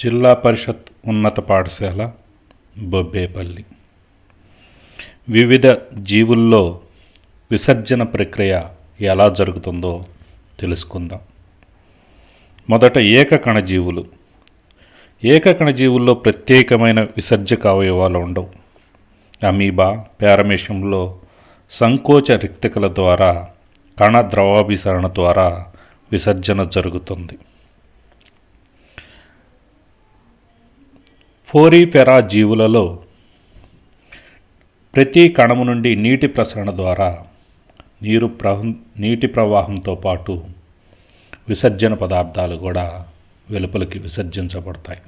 జిల్లా పరిషత్ ఉన్నత పాఠశాల బొబ్బేపల్లి వివిధ జీవుల్లో విసర్జన ప్రక్రియ ఎలా జరుగుతుందో తెలుసుకుందాం మొదట ఏకకణజీవులు ఏకకణజీవుల్లో ప్రత్యేకమైన విసర్జక అవయవాలు ఉండవు అమీబా పారమేషంలో సంకోచ రిక్తికల ద్వారా కణ ద్రవాభిసరణ ద్వారా విసర్జన జరుగుతుంది ఫోరీఫెరా జీవులలో ప్రతి కణము నుండి నీటి ప్రసరణ ద్వారా నీరు ప్రవ నీటి ప్రవాహంతో పాటు విసర్జన పదార్థాలు కూడా వెలుపలికి విసర్జించబడతాయి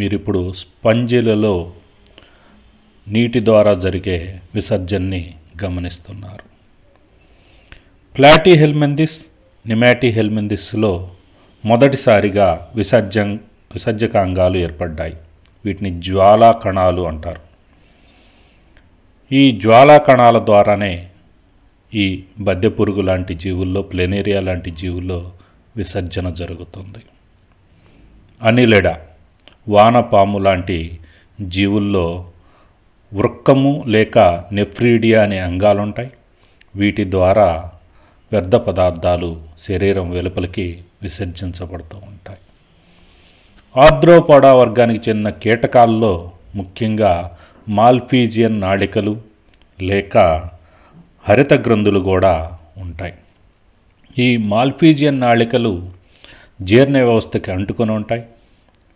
మీరిప్పుడు స్పంజీలలో నీటి ద్వారా జరిగే విసర్జన్ని గమనిస్తున్నారు ప్లాటీ హెల్మెందిస్ నిమాటీ హెల్మెందిస్లో మొదటిసారిగా విసర్జన్ విసర్జక అంగాలు ఏర్పడ్డాయి వీటిని జ్వాలా కణాలు అంటారు ఈ జ్వాలా కణాల ద్వారానే ఈ బద్దె పురుగు లాంటి జీవుల్లో ప్లెనేరియా లాంటి జీవుల్లో విసర్జన జరుగుతుంది అనిలెడ వానపాము లాంటి జీవుల్లో వృక్కము లేక నెఫ్రీడియా అనే అంగాలుంటాయి వీటి ద్వారా వ్యర్థ పదార్థాలు శరీరం వెలుపలికి విసర్జించబడుతూ ఉంటాయి ఆద్రోపాడా వర్గానికి చెందిన కీటకాల్లో ముఖ్యంగా మాల్ఫీజియన్ నాళికలు లేక హరిత గ్రంథులు కూడా ఉంటాయి ఈ మాల్ఫీజియన్ నాళికలు జీర్ణ వ్యవస్థకి అంటుకొని ఉంటాయి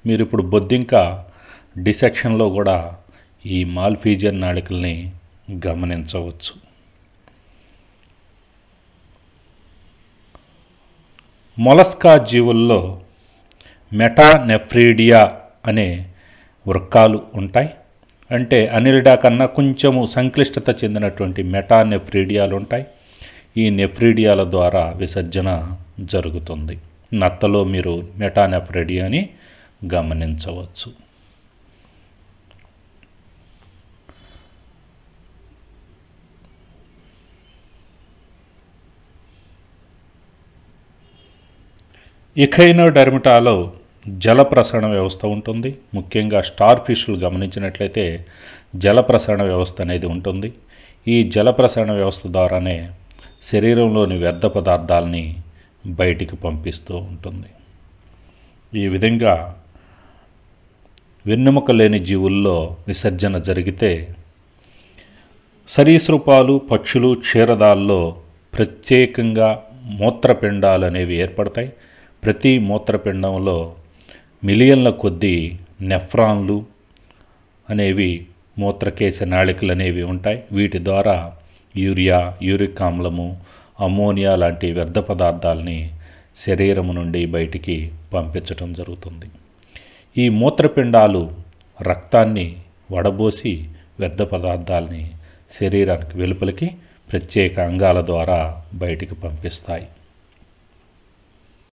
మీరు ఇప్పుడు బొద్దింక డిసెక్షన్లో కూడా ఈ మాల్ఫీజియన్ నాళికల్ని గమనించవచ్చు మొలస్కా జీవుల్లో మెటానెఫ్రీడియా అనే వృక్కాలు ఉంటాయి అంటే అనిల్డా కన్నా కొంచెము సంక్లిష్టత చెందినటువంటి మెటానెఫ్రీడియాలు ఉంటాయి ఈ నెఫ్రీడియాల ద్వారా విసర్జన జరుగుతుంది నత్తలో మీరు మెటానెఫ్రీడియాని గమనించవచ్చు ఇఖైనోడర్మిటాలో జల ప్రసరణ వ్యవస్థ ఉంటుంది ముఖ్యంగా స్టార్ ఫిష్లు గమనించినట్లయితే జల ప్రసరణ వ్యవస్థ అనేది ఉంటుంది ఈ జల ప్రసరణ వ్యవస్థ ద్వారానే శరీరంలోని వ్యర్థ పదార్థాలని బయటికి పంపిస్తూ ఉంటుంది ఈ విధంగా వెన్నెముక లేని జీవుల్లో విసర్జన జరిగితే సరీసృపాలు పక్షులు క్షీరదాల్లో ప్రత్యేకంగా మూత్రపిండాలు అనేవి ఏర్పడతాయి ప్రతి మూత్రపిండంలో మిలియన్ల కొద్దీ నెఫ్రాన్లు అనేవి మూత్రకేశ నాళికలు అనేవి ఉంటాయి వీటి ద్వారా యూరియా యూరిక్ ఆమ్లము అమోనియా లాంటి వ్యర్థ పదార్థాలని శరీరము నుండి బయటికి పంపించడం జరుగుతుంది ఈ మూత్రపిండాలు రక్తాన్ని వడబోసి వ్యర్థ పదార్థాలని శరీరానికి వెలుపలికి ప్రత్యేక అంగాల ద్వారా బయటికి పంపిస్తాయి